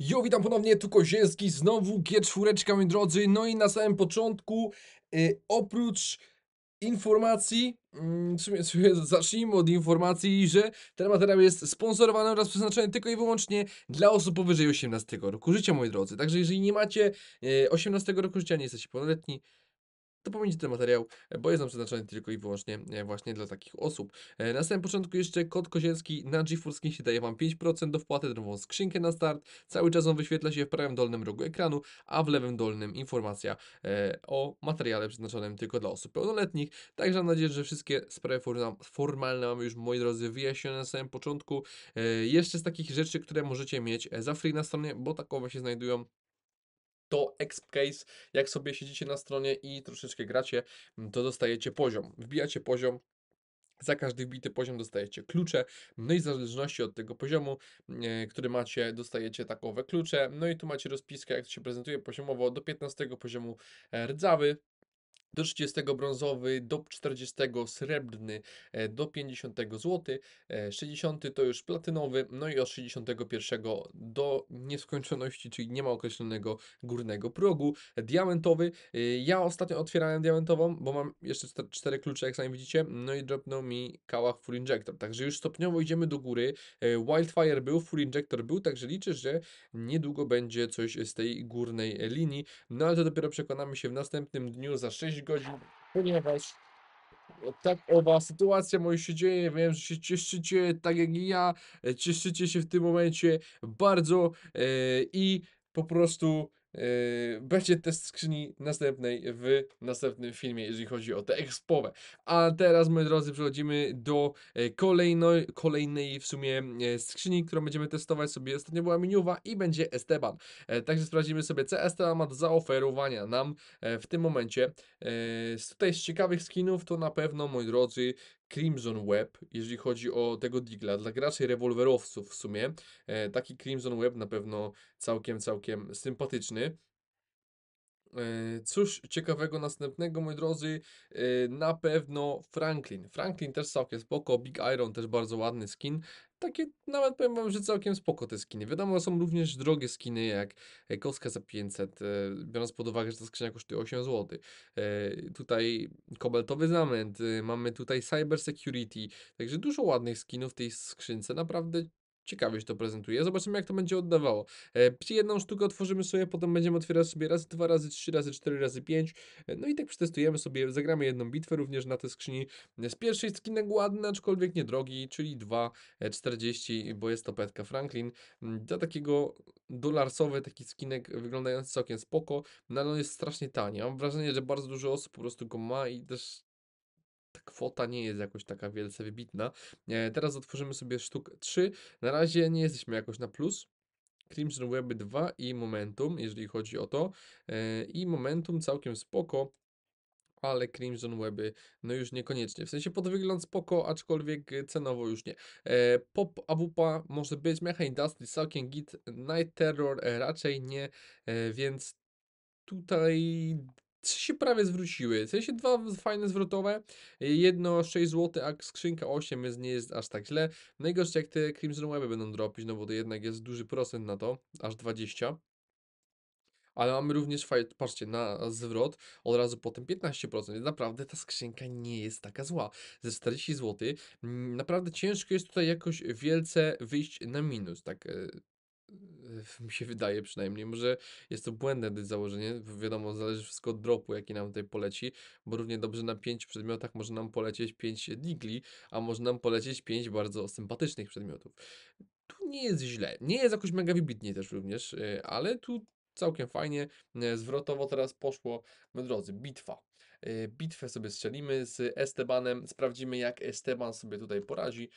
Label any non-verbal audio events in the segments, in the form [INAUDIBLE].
Jo, witam ponownie, tu Kozielski, znowu G4, moi drodzy. No i na samym początku, y, oprócz informacji, mm, w sumie, [LAUGHS] zacznijmy od informacji, że ten materiał jest sponsorowany oraz przeznaczony tylko i wyłącznie dla osób powyżej 18 roku życia, moi drodzy. Także jeżeli nie macie 18 y, roku życia, nie jesteście pełnoletni, to pomijcie ten materiał, e, bo jest on przeznaczony tylko i wyłącznie e, właśnie dla takich osób. E, na samym początku jeszcze kod kozielski na GeForce się daje Wam 5% do wpłaty, nową skrzynkę na start. Cały czas on wyświetla się w prawym dolnym rogu ekranu, a w lewym dolnym informacja o materiale przeznaczonym tylko dla osób pełnoletnich. Także mam nadzieję, że wszystkie sprawy formalne mamy już, moi drodzy, wyjaśnione na samym początku. Jeszcze z takich rzeczy, które możecie mieć za free na stronie, bo takowe się znajdują to Xcase. Jak sobie siedzicie na stronie i troszeczkę gracie, mm, to dostajecie poziom. Wbijacie poziom, za każdy wbity poziom dostajecie klucze, no i w zależności od tego poziomu, e, który macie, dostajecie takowe klucze. No i tu macie rozpiskę, jak to się prezentuje poziomowo do 15 poziomu e, rdzawy, do 30 brązowy, do 40 srebrny, e, do 50 złoty, 60 e, to już platynowy, no i od 61 do nieskończoności, czyli nie ma określonego górnego progu, e, diamentowy. Ja ostatnio otwierałem diamentową, bo mam jeszcze 4 klucze, jak sami widzicie, no i dropnął mi kałach Full Injector, także już stopniowo idziemy do góry. Wildfire był, Full Injector był, także liczę, że niedługo będzie coś z tej górnej linii, no ale to dopiero przekonamy się w następnym dniu za 6 godzin, ponieważ tak owa sytuacja moja się dzieje, wiem, że się cieszycie tak jak i ja, e, cieszycie się w tym momencie bardzo e, i po prostu Yy, będzie test skrzyni następnej w następnym filmie, jeżeli chodzi o te expowe. A teraz, moi drodzy, przechodzimy do e, kolejno, kolejnej w sumie e, skrzyni, którą będziemy testować sobie. Ostatnio była miniowa i będzie Esteban. E, także sprawdzimy sobie, co Esteban ma do zaoferowania nam w tym momencie. Tutaj z ciekawych skinów to na pewno, moi drodzy, Crimson Web, jeżeli chodzi o tego Digla, dla graczy rewolwerowców w sumie. E, taki Crimson Web na pewno całkiem, całkiem sympatyczny. E, cóż ciekawego następnego, moi drodzy, e, na pewno Franklin. Franklin też całkiem spoko, Big Iron też bardzo ładny skin, takie nawet powiem wam, że całkiem spoko te skiny. Wiadomo, są również drogie skiny, jak e, Koska za 500, e, biorąc pod uwagę, że ta skrzynia kosztuje 8 zł. E, tutaj kobaltowy zamęt, y, mamy tutaj cyber security, także dużo ładnych skinów w tej skrzynce, naprawdę ciekawie się to prezentuje. Zobaczymy, jak to będzie oddawało. E, przy jedną sztukę otworzymy sobie, potem będziemy otwierać sobie raz, dwa razy, trzy razy, cztery razy, pięć. E, no i tak przetestujemy sobie, zagramy jedną bitwę również na tej skrzyni. E, z pierwszej skinek ładny, aczkolwiek niedrogi, czyli 2,40, bo jest to petka Franklin. Mm, dla takiego dolarsowy taki skinek wyglądający całkiem spoko, no ale on jest strasznie tani. Mam wrażenie, że bardzo dużo osób po prostu go ma i też kwota nie jest jakoś taka wielce wybitna. E, teraz otworzymy sobie sztuk 3. Na razie nie jesteśmy jakoś na plus. Crimson Web 2 i Momentum, jeżeli chodzi o to. E, I Momentum całkiem spoko ale Crimson Weby no już niekoniecznie. W sensie pod wygląd spoko, aczkolwiek cenowo już nie. E, pop Avupa może być, Mecha Industry, całkiem git, Night Terror raczej nie, e, więc tutaj Trzy się prawie zwróciły, w sensie dwa fajne zwrotowe, jedno 6 zł, a skrzynka 8 jest, nie jest aż tak źle. Najgorsze jak te Crimson Weby będą dropić, no bo to jednak jest duży procent na to, aż 20. Ale mamy również, fajne, patrzcie, na zwrot od razu potem 15%, naprawdę ta skrzynka nie jest taka zła. Ze 40 zł mm, naprawdę ciężko jest tutaj jakoś wielce wyjść na minus, tak e, mi się wydaje przynajmniej. Może jest to błędne założenie, wiadomo, zależy wszystko od dropu, jaki nam tutaj poleci, bo równie dobrze na 5 przedmiotach może nam polecieć 5 digli, a może nam polecieć 5 bardzo sympatycznych przedmiotów. Tu nie jest źle, nie jest jakoś mega wybitnie też również, e, ale tu całkiem fajnie, e, zwrotowo teraz poszło, moi drodzy, bitwa. E, bitwę sobie strzelimy z Estebanem, sprawdzimy jak Esteban sobie tutaj poradzi.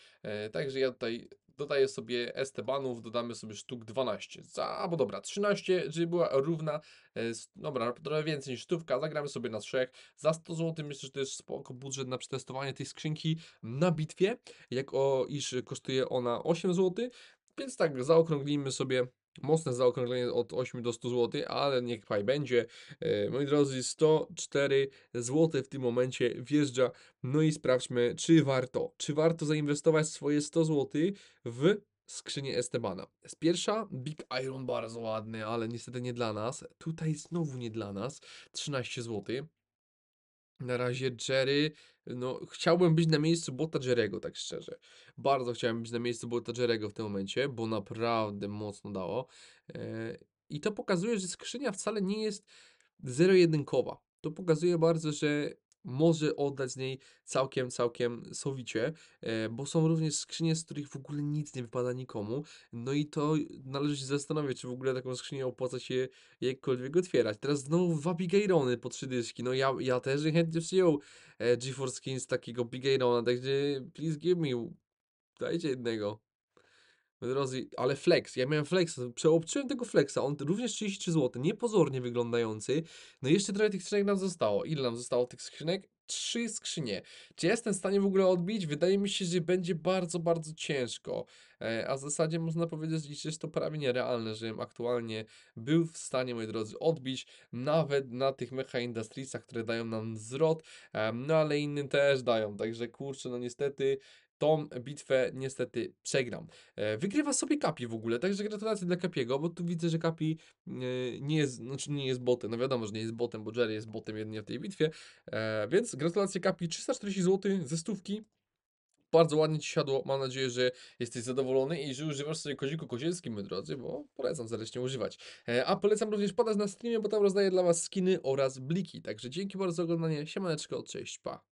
Także ja tutaj dodaję sobie Estebanów, dodamy sobie sztuk 12, za, bo dobra, 13, czyli była równa, e, dobra, trochę więcej niż sztówka, zagramy sobie na 3, za 100 zł myślę, że to jest spoko budżet na przetestowanie tej skrzynki na bitwie, jak o, iż kosztuje ona 8 zł, więc tak, zaokrąglimy sobie Mocne zaokrąglenie od 8 do 100 zł, ale niech paj będzie. E, moi drodzy, 104 zł w tym momencie wjeżdża. No i sprawdźmy, czy warto. Czy warto zainwestować swoje 100 zł w skrzynię Estebana. Pierwsza, Big Iron, bardzo ładny, ale niestety nie dla nas. Tutaj znowu nie dla nas, 13 zł. Na razie Jerry, no chciałbym być na miejscu Bota Jerego, tak szczerze. Bardzo chciałem być na miejscu Bota Jerego w tym momencie, bo naprawdę mocno dało. E, I to pokazuje, że skrzynia wcale nie jest zero-jedynkowa. To pokazuje bardzo, że może oddać z niej całkiem, całkiem sowicie, e, bo są również skrzynie, z których w ogóle nic nie wypada nikomu, no i to należy się zastanowić, czy w ogóle taką skrzynię opłaca się jakkolwiek otwierać. Teraz znowu dwa Big Irony po trzy dyszki, no ja, ja też chętnie przyjął e, GeForce Skin z takiego Big Irona, także please give me, dajcie jednego drodzy, ale flex, ja miałem flexa, przeobczyłem tego flexa, on również 33 zł, niepozornie wyglądający. No i jeszcze trochę tych skrzynek nam zostało. Ile nam zostało tych skrzynek? Trzy skrzynie. Czy jestem w stanie w ogóle odbić? Wydaje mi się, że będzie bardzo, bardzo ciężko. E, a w zasadzie można powiedzieć, że jest to prawie nierealne, żebym aktualnie był w stanie, moi drodzy, odbić nawet na tych mecha industriesach, które dają nam wzrost, e, no ale innym też dają. Także kurczę, no niestety tą bitwę niestety przegrał. E, wygrywa sobie Kapi w ogóle, także gratulacje dla Kapiego, bo tu widzę, że Kapi e, nie jest, znaczy nie jest botem, no wiadomo, że nie jest botem, bo Jerry jest botem jedynie w tej bitwie, e, więc gratulacje Kapi, 340 zł ze stówki, bardzo ładnie Ci siadło. Mam nadzieję, że jesteś zadowolony i że używasz sobie koziku kozielskim, moi drodzy, bo polecam zalecznie używać. A polecam również podać na streamie, bo tam rozdaję dla Was skiny oraz bliki. Także dzięki bardzo za oglądanie. Siemaneczko, cześć, pa.